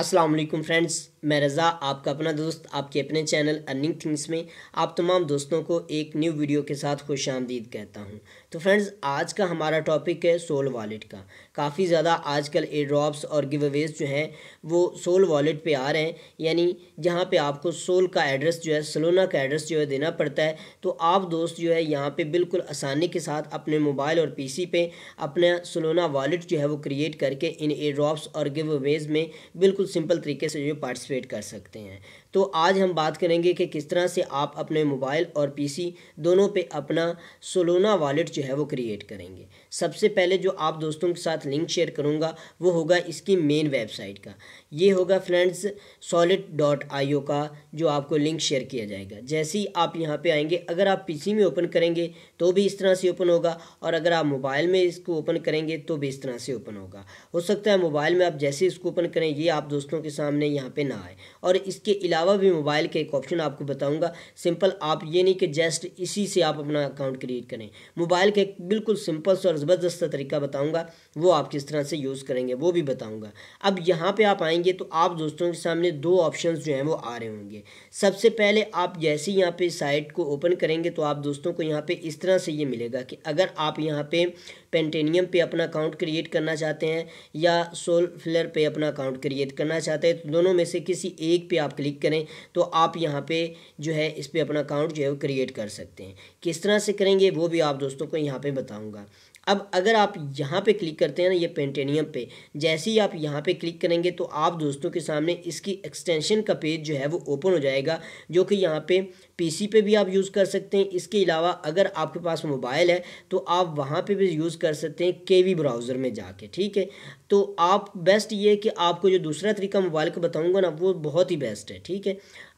अस्सलाम वालेकुम फ्रेंड्स मैं रज़ा आपका अपना दोस्त आपके अपने चैनल अर्निंग थिंग्स में आप तमाम दोस्तों को एक न्यू वीडियो के साथ खुश आमदीद कहता हूं तो फ्रेंड्स आज का हमारा टॉपिक है सोल वॉलेट का काफ़ी ज़्यादा आजकल एयर ड्रॉप्स और गिव अवेज जो हैं वो सोल वॉलेट पे आ रहे हैं यानी जहां पे आपको सोल का एड्रेस जो है सलोना का एड्रेस जो है देना पड़ता है तो आप दोस्त जो है यहाँ पर बिल्कुल आसानी के साथ अपने मोबाइल और पी सी पर अपना सलोना वॉलेट जो है वो क्रिएट करके इन एयर ड्रॉप्स और गिव अवेज में बिल्कुल बिल्कुल सिंपल तरीके से जो पार्टिसिपेट कर सकते हैं तो आज हम बात करेंगे कि किस तरह से आप अपने मोबाइल और पीसी दोनों पे अपना सोलोना वॉलेट जो है वो क्रिएट करेंगे सबसे पहले जो आप दोस्तों के साथ लिंक शेयर करूँगा वो होगा इसकी मेन वेबसाइट का ये होगा फ्रेंड्स सॉलिड डॉट आईओ का जो आपको लिंक शेयर किया जाएगा जैसे ही आप यहाँ पर आएंगे अगर आप पी में ओपन करेंगे तो भी इस तरह से ओपन होगा और अगर आप मोबाइल में इसको ओपन करेंगे तो भी इस तरह से ओपन होगा हो सकता है मोबाइल में आप जैसे इसको ओपन करें ये आप दोस्तों के सामने यहाँ पर ना आए और इसके अलावा अलावा भी मोबाइल के एक ऑप्शन आपको बताऊंगा सिंपल आप ये नहीं कि जस्ट इसी से आप अपना अकाउंट क्रिएट करें मोबाइल का बिल्कुल सिंपल और ज़बरदस्त तरीका बताऊंगा वो आप किस तरह से यूज़ करेंगे वो भी बताऊंगा अब यहाँ पे आप आएंगे तो आप दोस्तों के सामने दो ऑप्शन जो हैं वो आ रहे होंगे सबसे पहले आप जैसे ही यहाँ पर साइट को ओपन करेंगे तो आप दोस्तों को यहाँ पर इस तरह से ये मिलेगा कि अगर आप यहाँ पर पेंटेनियम पर अपना अकाउंट क्रिएट करना चाहते हैं या सोल फ्लर पर अपना अकाउंट क्रिएट करना चाहते हैं तो दोनों में से किसी एक पर आप क्लिक करें करें तो आप यहाँ पे जो है इस पर अपना अकाउंट जो है वो क्रिएट कर सकते हैं किस तरह से करेंगे वो भी आप दोस्तों को यहाँ पे बताऊँगा अब अगर आप यहाँ पे क्लिक करते हैं ना ये पेंटेनियम पे जैसे ही आप यहाँ पे क्लिक करेंगे तो आप दोस्तों के सामने इसकी एक्सटेंशन का पेज जो है वो ओपन हो जाएगा जो कि यहाँ पे पीसी पे भी आप यूज़ कर सकते हैं इसके अलावा अगर आपके पास मोबाइल है तो आप वहाँ पे भी यूज़ कर सकते हैं केवी ब्राउज़र में जाके ठीक है तो आप बेस्ट ये कि आपको जो दूसरा तरीका मोबाइल का बताऊँगा ना वो बहुत ही बेस्ट है ठीक है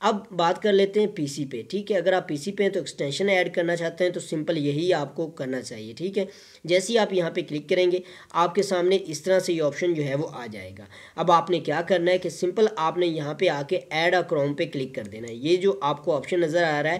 अब बात कर लेते हैं पीसी पे ठीक है अगर आप पीसी पे हैं तो एक्सटेंशन ऐड करना चाहते हैं तो सिंपल यही आपको करना चाहिए ठीक है जैसे ही आप यहाँ पे क्लिक करेंगे आपके सामने इस तरह से ये ऑप्शन जो है वो आ जाएगा अब आपने क्या करना है कि सिंपल आपने यहाँ पे आके ऐड अ क्रोम पे क्लिक कर देना है ये जो आपको ऑप्शन नज़र नज़र आ रहा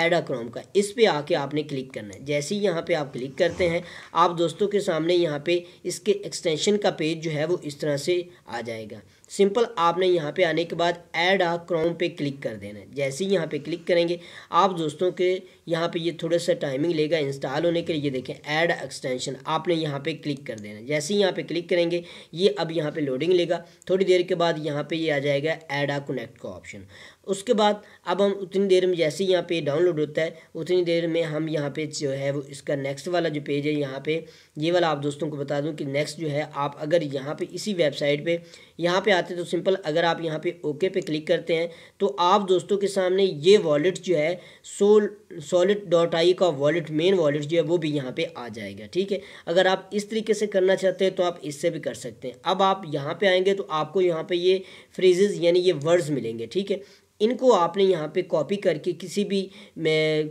है एड अक्रोम का इस पर आके आपने क्लिक करना है जैसे ही यहाँ पर आप क्लिक करते हैं आप दोस्तों के सामने यहाँ पर इसके एक्सटेंशन का पेज जो है वो इस तरह से आ जाएगा सिंपल आपने यहाँ पे आने के बाद ऐड आ क्रोम पे क्लिक कर देना है जैसे ही यहाँ पे क्लिक करेंगे आप दोस्तों के यहाँ पे ये यह थोड़ा सा टाइमिंग लेगा इंस्टॉल होने के लिए देखें ऐड एक्सटेंशन आपने यहाँ पे क्लिक कर देना है जैसे ही यहाँ पे क्लिक करेंगे ये यह अब यहाँ पे लोडिंग लेगा थोड़ी देर के बाद यहाँ पे ये यह आ जाएगा ऐड आ कनेक्ट का ऑप्शन उसके बाद अब हम उतनी देर में जैसे ही यहाँ पे डाउनलोड होता है उतनी देर में हम यहाँ पे जो है वो इसका नेक्स्ट वाला जो पेज है यहाँ पे ये वाला आप दोस्तों को बता दूँ कि नेक्स्ट जो है आप अगर यहाँ पे इसी वेबसाइट पे यहाँ पे आते हैं तो सिंपल अगर आप यहाँ पे ओके पे क्लिक करते हैं तो आप दोस्तों के सामने ये वॉलेट जो है सोल सॉलिट डॉट आई का वॉलेट मेन वॉलेट जो है वो भी यहाँ पे आ जाएगा ठीक है अगर आप इस तरीके से करना चाहते हैं तो आप इससे भी कर सकते हैं अब आप यहाँ पे आएंगे तो आपको यहाँ पे ये फ्रेजेज़ यानी ये वर्ड्स मिलेंगे ठीक है इनको आपने यहाँ पे कॉपी करके किसी भी मैं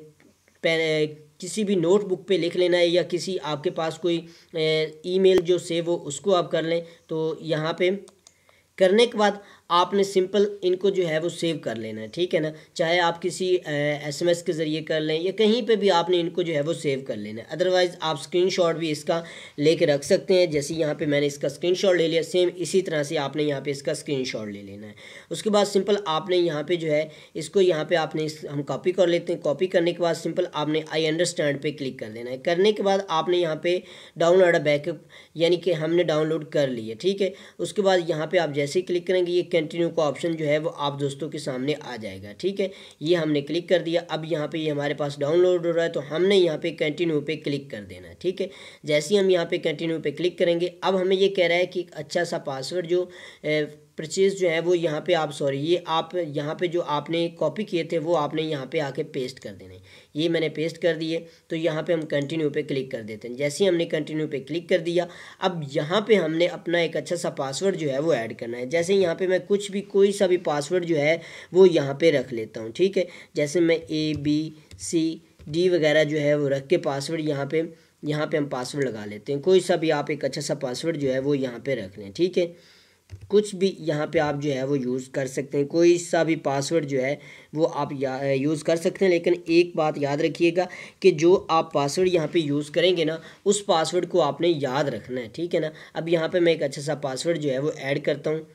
किसी भी नोटबुक पे लिख लेना है या किसी आपके पास कोई ईमेल जो सेव हो उसको आप कर लें तो यहाँ पे करने के बाद आपने सिंपल इनको जो है वो सेव कर लेना है ठीक है ना चाहे आप किसी एसएमएस के ज़रिए कर लें या कहीं पे भी आपने इनको जो है वो सेव कर लेना है अदरवाइज़ आप स्क्रीनशॉट भी इसका लेके रख सकते हैं जैसे यहाँ पे मैंने इसका स्क्रीनशॉट ले लिया सेम इसी तरह से आपने यहाँ पे इसका स्क्रीनशॉट ले लेना है उसके बाद सिंपल आपने यहाँ पर जो है इसको यहाँ पर आपने इस, हम कॉपी कर लेते हैं कॉपी करने के बाद सिंपल आपने आई अंडरस्टैंड पर क्लिक कर देना है करने के बाद आपने यहाँ पर डाउनलोड बैकअप यानी कि हमने डाउनलोड कर लिया ठीक है उसके बाद यहाँ पर आप जैसे ही क्लिक करेंगे ये कंटिन्यू का ऑप्शन जो है वो आप दोस्तों के सामने आ जाएगा ठीक है ये हमने क्लिक कर दिया अब यहाँ पे ये हमारे पास डाउनलोड हो रहा है तो हमने यहाँ पे कंटिन्यू पे क्लिक कर देना ठीक है जैसे ही हम यहाँ पे कंटिन्यू पे क्लिक करेंगे अब हमें ये कह रहा है कि अच्छा सा पासवर्ड जो ए, परचेज़ जो है वो यहाँ पे आप सॉरी ये आप यहाँ पे जो आपने कॉपी किए थे वो आपने यहाँ पे आके पेस्ट कर देने ये मैंने पेस्ट कर दिए तो यहाँ पे हम कंटिन्यू पे क्लिक कर देते हैं जैसे ही हमने कंटिन्यू पे क्लिक कर दिया अब यहाँ पे हमने अपना एक अच्छा सा पासवर्ड जो है वो ऐड करना है जैसे यहाँ पे मैं कुछ भी कोई सा भी पासवर्ड जो है वो यहाँ पे रख लेता हूँ ठीक है जैसे मैं ए बी सी डी वगैरह जो है वो रख के पासवर्ड यहाँ पे यहाँ पर हम पासवर्ड लगा लेते हैं कोई सा भी आप एक अच्छा सा पासवर्ड जो है वो यहाँ पर रख लें ठीक है कुछ भी यहाँ पे आप जो है वो यूज़ कर सकते हैं कोई सा भी पासवर्ड जो है वो आप यूज़ कर सकते हैं लेकिन एक बात याद रखिएगा कि जो आप पासवर्ड यहाँ पे यूज़ करेंगे ना उस पासवर्ड को आपने याद रखना है ठीक है ना अब यहाँ पे मैं एक अच्छा सा पासवर्ड जो है वो ऐड करता हूँ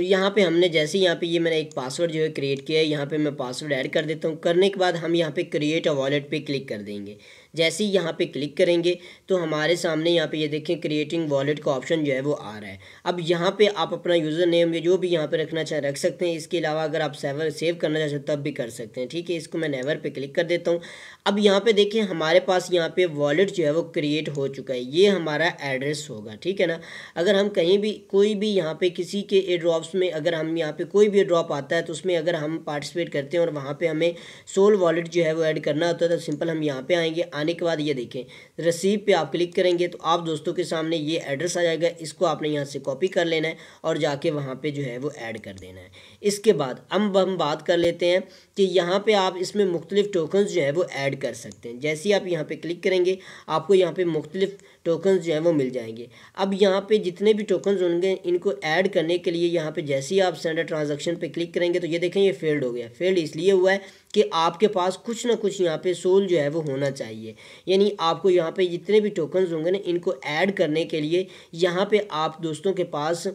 तो यहाँ पे हमने जैसे यहाँ पे ये मैंने एक पासवर्ड जो है क्रिएट किया है यहाँ पे मैं पासवर्ड ऐड कर देता हूँ करने के बाद हम यहाँ पे क्रिएट अ वॉलेट पे क्लिक कर देंगे जैसे ही यहाँ पे क्लिक करेंगे तो हमारे सामने यहाँ पे ये यह देखें क्रिएटिंग वॉलेट का ऑप्शन जो है वो आ रहा है अब यहाँ पे आप अपना यूज़र नेम जो भी यहाँ पे रखना चाहें रख सकते हैं इसके अलावा अगर आप सेवर सेव करना चाहते तब भी कर सकते हैं ठीक है इसको मैं नेवर पर क्लिक कर देता हूँ अब यहाँ पर देखें हमारे पास यहाँ पर वॉलेट जो है वो क्रिएट हो चुका है ये हमारा एड्रेस होगा ठीक है ना अगर हम कहीं भी कोई भी यहाँ पर किसी के ए ड्रॉप्स में अगर हम यहाँ पर कोई भी ड्रॉप आता है तो उसमें अगर हम पार्टिसिपेट करते हैं और वहाँ पर हमें सोल वॉलेट जो है वो ऐड करना होता है तो सिंपल हम यहाँ पर आएँगे आने के बाद ये देखें रसीद पे आप क्लिक करेंगे तो आप दोस्तों के सामने ये एड्रेस आ जाएगा इसको आपने यहाँ से कॉपी कर लेना है और जाके वहाँ पे जो है वो ऐड कर देना है इसके बाद अब हम बात कर लेते हैं कि यहाँ पे आप इसमें मुख्तलिफ टोकन जो है वो ऐड कर सकते हैं जैसे ही आप यहाँ पर क्लिक करेंगे आपको यहाँ पर मुख्तलिफ टोकन जो हैं वो मिल जाएंगे अब यहाँ पे जितने भी टोकन होंगे इनको ऐड करने के लिए यहाँ पे जैसे ही आप सेंडर ट्रांजेक्शन पे क्लिक करेंगे तो ये देखें ये फेल्ड हो गया फेल्ड इसलिए हुआ है कि आपके पास कुछ ना कुछ यहाँ पे सोल जो है वो होना चाहिए यानी आपको यहाँ पे जितने भी टोकन होंगे ना इनको ऐड करने के लिए यहाँ पे आप दोस्तों के पास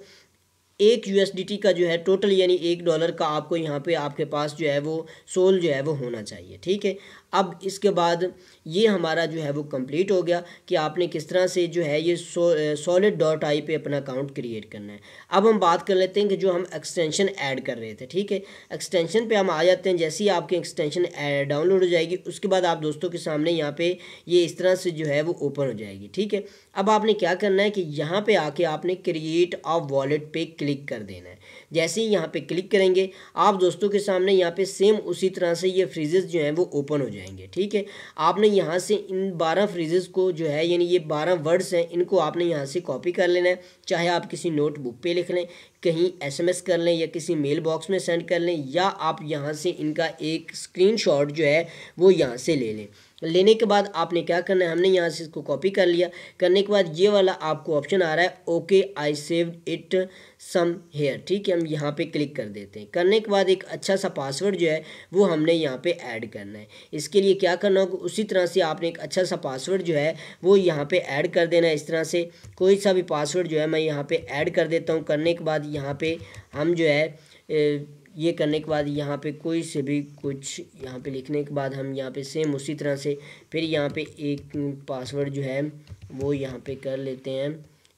एक यू का जो है टोटल यानी एक डॉलर का आपको यहाँ पे आपके पास जो है वो सोल जो है वो होना चाहिए ठीक है अब इसके बाद ये हमारा जो है वो कंप्लीट हो गया कि आपने किस तरह से जो है ये सॉलिड डॉट आई पे अपना अकाउंट क्रिएट करना है अब हम बात कर लेते हैं कि जो हम एक्सटेंशन ऐड कर रहे थे ठीक है एक्सटेंशन पे हम आ जाते हैं जैसे ही आपकी एक्सटेंशन डाउनलोड हो जाएगी उसके बाद आप दोस्तों के सामने यहाँ पे ये इस तरह से जो है वो ओपन हो जाएगी ठीक है अब आपने क्या करना है कि यहाँ पर आके आपने क्रिएट ऑफ वॉलेट पर क्लिक कर देना है जैसे ही यहाँ पे क्लिक करेंगे आप दोस्तों के सामने यहाँ पे सेम उसी तरह से ये फ्रीजेस जो हैं वो ओपन हो जाएंगे ठीक है आपने यहाँ से इन बारह फ्रीजेस को जो है यानी ये बारह वर्ड्स हैं इनको आपने यहाँ से कॉपी कर लेना है चाहे आप किसी नोटबुक पे लिख लें कहीं एसएमएस कर लें या किसी मेल बॉक्स में सेंड कर लें या आप यहाँ से इनका एक स्क्रीन जो है वो यहाँ से ले लें लेने के बाद आपने क्या करना है हमने यहाँ से इसको कॉपी कर लिया करने के बाद ये वाला आपको ऑप्शन आ रहा है okay I save it somewhere ठीक है हम यहाँ पे क्लिक कर देते हैं करने के बाद एक अच्छा सा पासवर्ड जो है वो हमने यहाँ पे ऐड करना है इसके लिए क्या करना होगा उसी तरह से आपने एक अच्छा सा पासवर्ड जो है वो यहाँ पे ऐड कर देना है इस तरह से कोई सा भी पासवर्ड जो है मैं यहाँ पे ऐड कर देता हूँ करने के बाद यहाँ पे हम जो है ए, ये करने के बाद यहाँ पे कोई से भी कुछ यहाँ पे लिखने के बाद हम यहाँ पे सेम उसी तरह से फिर यहाँ पे एक पासवर्ड जो है वो यहाँ पे कर लेते हैं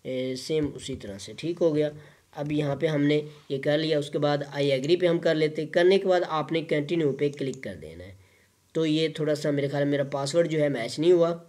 ए, सेम उसी तरह से ठीक हो गया अब यहाँ पे हमने ये कर लिया उसके बाद आई एग्री पे हम कर लेते करने के बाद आपने कंटिन्यू पे क्लिक कर देना है तो ये थोड़ा सा मेरे ख्याल मेरा पासवर्ड जो है मैच नहीं हुआ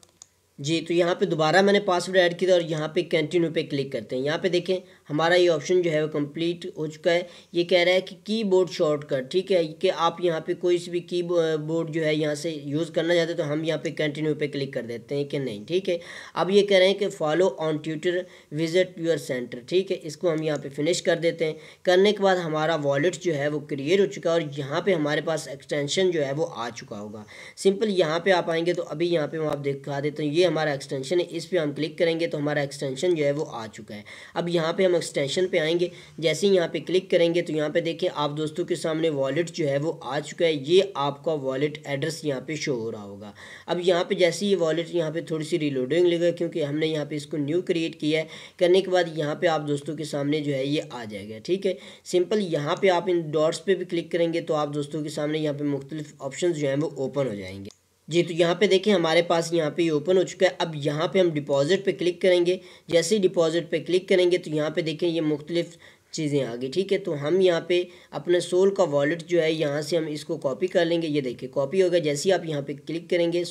जी तो यहाँ पे दोबारा मैंने पासवर्ड ऐड किया और यहाँ पे कंटिन्यू पे क्लिक करते हैं यहाँ पे देखें हमारा ये ऑप्शन जो है वो कंप्लीट हो चुका है ये कह रहा है कि कीबोर्ड शॉर्टकट ठीक है कि आप यहाँ पे कोई भी की बोर्ड जो है यहाँ से यूज़ करना चाहते हैं तो हम यहाँ पे कंटिन्यू पे क्लिक कर देते हैं कि नहीं ठीक है अब ये कह रहे हैं कि follow on Twitter visit your center ठीक है इसको हम यहाँ पर फिनिश कर देते हैं करने के बाद हमारा वॉलेट जो है वो क्रिएट हो चुका है और यहाँ पर हमारे पास एक्सटेंशन जो है वो आ चुका होगा सिंपल यहाँ पर आप आएंगे तो अभी यहाँ पर हम आप दिखा देते हैं ये हमारा एक्सटेंशन है इस पर हम क्लिक करेंगे तो हमारा एक्सटेंशन जो है वो आ चुका है अब यहाँ पर एक्सटेंशन पे आएंगे जैसे ही यहाँ पे क्लिक करेंगे तो यहाँ पे देखें आप दोस्तों के सामने वॉलेट जो है वो आ चुका है ये आपका वॉलेट एड्रेस यहाँ पे शो हो रहा होगा अब यहाँ पे जैसे ये वॉलेट यहाँ पे थोड़ी सी रिलोडिंग लगा क्योंकि हमने यहाँ पे इसको न्यू क्रिएट किया है करने के बाद यहाँ पे आप दोस्तों के सामने जो है ये आ जाएगा ठीक है सिंपल यहाँ पे आप इन डॉट्स पर भी क्लिक करेंगे तो आप दोस्तों के सामने यहाँ पे मुख्तलिफ ऑप्शन जो हैं वो ओपन हो जाएंगे जी तो यहाँ पे देखें हमारे पास यहाँ पे ये ओपन हो चुका है अब यहाँ पे हम डिपॉजिट पे क्लिक करेंगे जैसे ही डिपॉजिट पे क्लिक करेंगे तो यहाँ पे देखें ये मुख्तलिफ चीज़ें आ गई ठीक है तो हम यहाँ पे अपने सोल का वॉलेट जो है यहाँ से हम इसको कॉपी कर लेंगे ये देखिए कॉपी होगा जैसे ही आप यहाँ पे क्लिक करेंगे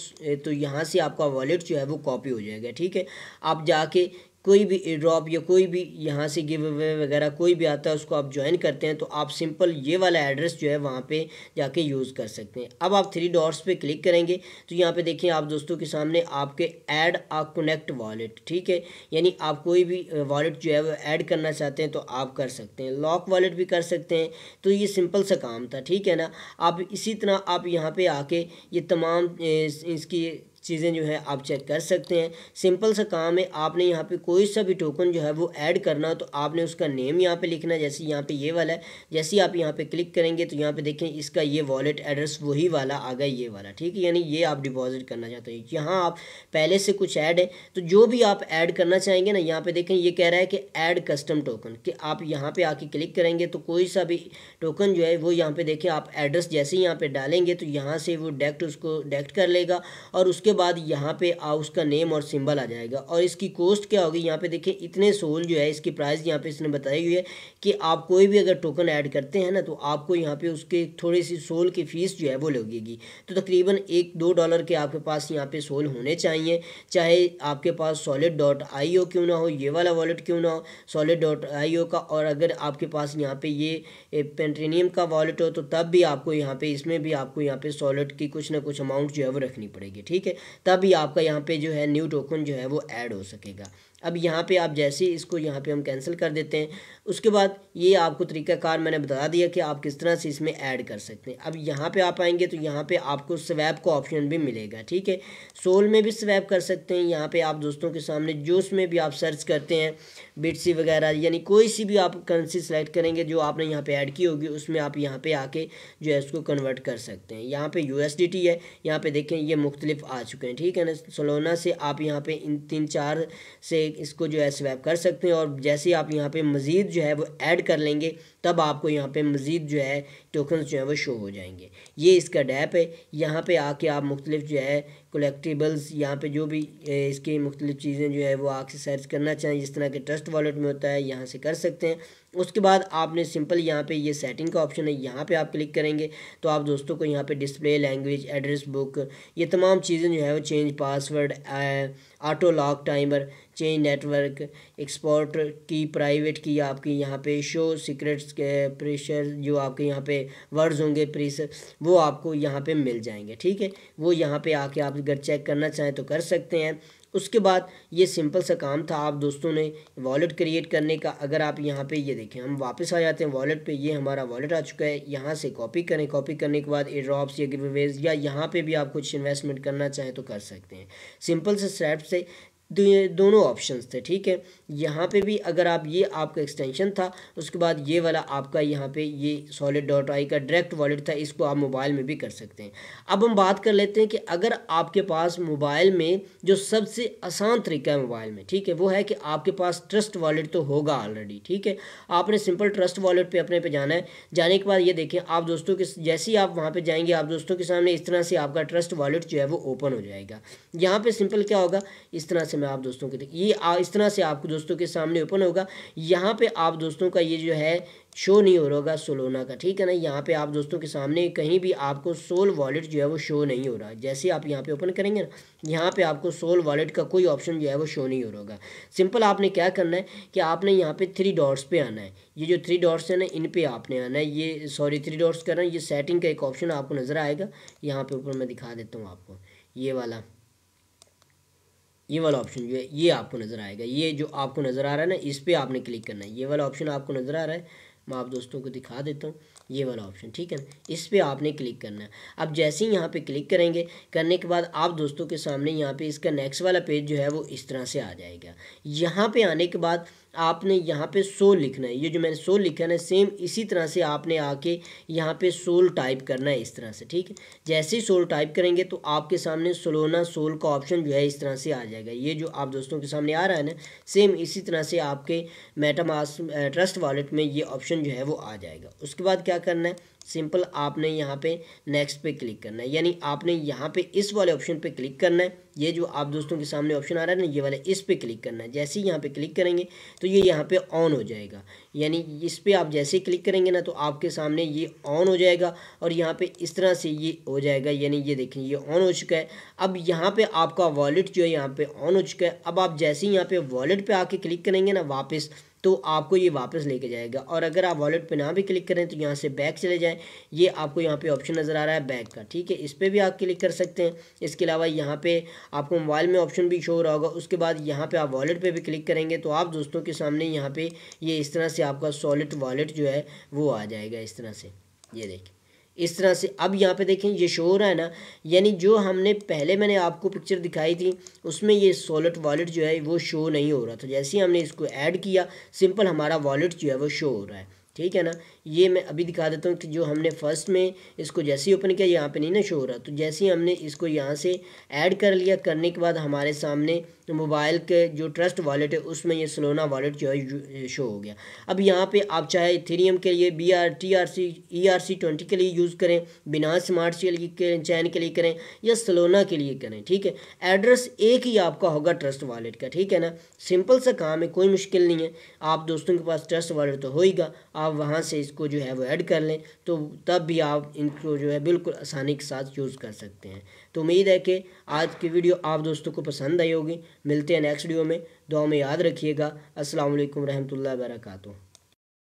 तो यहाँ से आपका वॉलेट जो है वो कॉपी हो जाएगा ठीक है आप जाके कोई भी ड्रॉप या कोई भी यहाँ से गिव अवे वगैरह कोई भी आता है उसको आप ज्वाइन करते हैं तो आप सिंपल ये वाला एड्रेस जो है वहाँ पे जाके यूज़ कर सकते हैं अब आप थ्री डॉट्स पे क्लिक करेंगे तो यहाँ पे देखिए आप दोस्तों के सामने आपके ऐड आ कनेक्ट वॉलेट ठीक है यानी आप कोई भी वॉलेट जो है वो ऐड करना चाहते हैं तो आप कर सकते हैं लॉक वॉलेट भी कर सकते हैं तो ये सिंपल सा काम था ठीक है ना आप इसी तरह आप यहाँ पर आके ये तमाम इसकी चीज़ें जो है आप चेक कर सकते हैं सिंपल सा काम है आपने यहाँ पे कोई सा भी टोकन जो है वो ऐड करना तो आपने उसका नेम यहाँ पे लिखना है जैसे यहाँ पे ये वाला है जैसे ही आप यहाँ पे क्लिक करेंगे तो यहाँ पे देखें इसका ये वॉलेट एड्रेस वही वाला आ गया ये वाला ठीक है यानी ये आप डिपॉजिट करना चाहते हैं यहाँ आप पहले से कुछ ऐड है तो जो भी आप ऐड करना चाहेंगे ना यहाँ पर देखें ये कह रहा है कि ऐड कस्टम टोकन कि आप यहाँ पर आके क्लिक करेंगे तो कोई सा भी टोकन जो है वो यहाँ पर देखें आप एड्रेस जैसे ही यहाँ पर डालेंगे तो यहाँ से वो डायरेक्ट उसको डायरेक्ट कर लेगा और उसके बाद यहाँ पे आ उसका नेम और सिंबल आ जाएगा और इसकी कॉस्ट क्या होगी यहाँ पे देखिए इतने सोल जो है इसकी प्राइस यहाँ पे इसने बताई हुई है कि आप कोई भी अगर टोकन ऐड करते हैं ना तो आपको यहाँ पे उसके थोड़ी सी सोल की फ़ीस जो है वो लगेगी तो तकरीबन एक दो डॉलर के आपके पास यहाँ पे सोल होने चाहिए चाहे आपके पास सॉलिड डॉट आई ओ क्यों ना हो ये वाला वॉलेट क्यों ना हो सॉलिड डॉट आई ओ का और अगर आपके पास यहाँ पर ये पेंट्रेनियम का वॉलेट हो तो तब भी आपको यहाँ पर इसमें भी आपको यहाँ पे सॉलिड की कुछ ना कुछ अमाउंट जो है वो रखनी पड़ेगी ठीक है तभी आपका यहाँ पे जो है न्यू टोकन जो है वो ऐड हो सकेगा अब यहाँ पे आप जैसे ही इसको यहाँ पे हम कैंसिल कर देते हैं उसके बाद ये आपको तरीकाकार मैंने बता दिया कि आप किस तरह से इसमें ऐड कर सकते हैं अब यहाँ पे आप आएंगे तो यहाँ पे आपको स्वैप का ऑप्शन भी मिलेगा ठीक है सोल में भी स्वैप कर सकते हैं यहाँ पे आप दोस्तों के सामने जूस में भी आप सर्च करते हैं बिटसी वगैरह यानी कोई सी भी आप करेंसी सेलेक्ट करेंगे जो आपने यहाँ पर ऐड की होगी उसमें आप यहाँ पर आके जो है उसको कन्वर्ट कर सकते हैं यहाँ पर यू है यहाँ पर देखें ये मुख्तलिफ आ चुके हैं ठीक है ना सलोना से आप यहाँ पर इन तीन चार से एक इसको जो है स्वैप कर सकते हैं और जैसे आप यहाँ पे मज़ीद जो है वो ऐड कर लेंगे तब आपको यहाँ पे मज़ीद जो है टोकन जो है वो शो हो जाएंगे ये इसका डैप है यहाँ पे आके आप मुख्तलिफ जो है कलेक्टिबल्स यहाँ पे जो भी इसकी मुख्तलिफ चीज़ें जो है वो आके सर्च करना चाहें जिस तरह के ट्रस्ट वॉलेट में होता है यहाँ से कर सकते हैं उसके बाद आपने सिंपल यहाँ पे ये सेटिंग का ऑप्शन है यहाँ पे आप क्लिक करेंगे तो आप दोस्तों को यहाँ पे डिस्प्ले लैंग्वेज एड्रेस बुक ये तमाम चीज़ें जो है वो change password auto lock timer change network export key private key आपकी यहाँ पे शो सीक्रेट्स के प्रेशर जो आपके यहाँ पे वर्ड्स होंगे प्रेशर वो आपको यहाँ पे मिल जाएंगे ठीक है वो यहाँ पे आके आप अगर चेक करना चाहें तो कर सकते हैं उसके बाद ये सिंपल सा काम था आप दोस्तों ने वॉलेट क्रिएट करने का अगर आप यहाँ पे ये देखें हम वापस आ जाते हैं वॉलेट पे ये हमारा वॉलेट आ चुका है यहाँ से कॉपी करें कॉपी करने के बाद ए या गिवेज या यहाँ पे भी आप कुछ इन्वेस्टमेंट करना चाहें तो कर सकते हैं सिंपल से स्टेप से दोनों ऑप्शंस थे ठीक है यहाँ पे भी अगर आप ये आपका एक्सटेंशन था उसके बाद ये वाला आपका यहाँ पे ये सॉलिड डॉट आई का डायरेक्ट वॉलेट था इसको आप मोबाइल में भी कर सकते हैं अब हम बात कर लेते हैं कि अगर आपके पास मोबाइल में जो सबसे आसान तरीका है मोबाइल में ठीक है वो है कि आपके पास ट्रस्ट वॉलेट तो होगा ऑलरेडी ठीक है आपने सिंपल ट्रस्ट वॉलेट पर अपने पर जाना है जाने के बाद ये देखें आप दोस्तों के जैसे ही आप वहाँ पर जाएंगे आप दोस्तों के सामने इस तरह से आपका ट्रस्ट वॉलेट जो है वो ओपन हो जाएगा यहाँ पर सिंपल क्या होगा इस तरह से से मैं आप दोस्तों के ये आ, इस तरह से आपको दोस्तों के सामने ओपन होगा यहाँ पे आप दोस्तों का ये जो है शो नहीं हो रहा होगा सोलोना का ठीक है ना यहाँ पे आप दोस्तों के सामने कहीं भी आपको सोल वॉलेट जो है वो शो नहीं हो रहा जैसे आप यहाँ पे ओपन करेंगे ना यहाँ पे आपको सोल वॉलेट का कोई ऑप्शन जो है वो शो नहीं हो रहा होगा सिंपल आपने क्या करना है कि आपने यहाँ पे थ्री डॉट्स पे आना है ये जो थ्री डॉट्स है ना इन पर आपने आना है ये सॉरी थ्री डॉट्स कर रहे हैं ये सेटिंग का एक ऑप्शन आपको नज़र आएगा यहाँ पर ऊपर मैं दिखा देता हूँ आपको ये वाला ये वाला ऑप्शन जो है ये आपको नज़र आएगा ये जो आपको नज़र आ रहा है ना इस पर आपने क्लिक करना है ये वाला ऑप्शन आपको नज़र आ रहा है मैं आप दोस्तों को दिखा देता हूँ ये वाला ऑप्शन ठीक है ना इस पर आपने क्लिक करना है अब जैसे ही यहाँ पे क्लिक करेंगे करने के बाद आप दोस्तों के सामने यहाँ पे इसका नेक्स्ट वाला पेज जो है वो इस तरह से आ जाएगा यहाँ पे आने के बाद आपने यहाँ पे सो लिखना है ये जो मैंने सो लिखा है ना सेम इसी तरह से आपने आके यहाँ पे सोल टाइप करना है इस तरह से ठीक है जैसे ही सोल टाइप करेंगे तो आपके सामने सोलोना सोल का ऑप्शन जो है इस तरह से आ जाएगा ये जो आप दोस्तों के सामने आ रहा है ना सेम इसी तरह से आपके मेटामास ट्रस्ट वॉलेट में ये ऑप्शन जो है वो आ जाएगा उसके बाद क्या क्या करना है सिंपल आपने यहाँ पे नेक्स्ट पे क्लिक करना है यानी आपने यहाँ पे इस वाले ऑप्शन पे क्लिक करना है ये जो आप दोस्तों के सामने ऑप्शन आ रहा है ना ये वाले इस पे क्लिक करना है जैसे ही यहाँ पे क्लिक करेंगे तो ये यहाँ पे ऑन हो जाएगा यानी इस पे आप जैसे ही क्लिक करेंगे ना तो आपके सामने ये ऑन हो जाएगा और यहाँ पर इस तरह से ये हो जाएगा यानी ये देखें ये ऑन हो चुका है अब यहाँ पर आपका वॉलेट जो है यहाँ पर ऑन हो चुका है अब आप जैसे ही यहाँ पर वॉलेट पर आके क्लिक करेंगे ना वापस तो आपको ये वापस लेके जाएगा और अगर आप वॉलेट पे ना भी क्लिक करें तो यहाँ से बैक चले जाएं ये आपको यहाँ पे ऑप्शन नज़र आ रहा है बैक का ठीक है इस पर भी आप क्लिक कर सकते हैं इसके अलावा यहाँ पे आपको मोबाइल में ऑप्शन भी शो हो रहा होगा उसके बाद यहाँ पे आप वॉलेट पे भी क्लिक करेंगे तो आप दोस्तों के सामने यहाँ पर ये इस तरह से आपका सॉलिड वॉलेट जो है वो आ जाएगा इस तरह से ये देखिए इस तरह से अब यहाँ पे देखें ये शो हो रहा है ना यानी जो हमने पहले मैंने आपको पिक्चर दिखाई थी उसमें ये सॉलेट वॉलेट जो है वो शो नहीं हो रहा था जैसे ही हमने इसको ऐड किया सिंपल हमारा वॉलेट जो है वो शो हो रहा है ठीक है ना ये मैं अभी दिखा देता हूँ कि जो हमने फर्स्ट में इसको जैसे ही ओपन किया यहाँ पे नहीं ना शो हो रहा तो जैसे ही हमने इसको यहाँ से ऐड कर लिया करने के बाद हमारे सामने मोबाइल के जो ट्रस्ट वॉलेट है उसमें ये सलोना वॉलेट जो है शो हो गया अब यहाँ पे आप चाहे थीरियम के लिए B R T R C E R C twenty के लिए यूज़ करें बिना स्मार्ट के चैन के लिए करें या सलोना के लिए करें ठीक है एड्रेस एक ही आपका होगा ट्रस्ट वॉलेट का ठीक है ना सिंपल सा काम है कोई मुश्किल नहीं है आप दोस्तों के पास ट्रस्ट वॉलेट तो होगा आप वहाँ से इस इसको जो है वो ऐड कर लें तो तब भी आप इनको जो है बिल्कुल आसानी के साथ यूज़ कर सकते हैं तो उम्मीद है कि आज की वीडियो आप दोस्तों को पसंद आई होगी मिलते हैं नेक्स्ट वीडियो में दुआ में याद रखिएगा असलकम वरहमल वर्का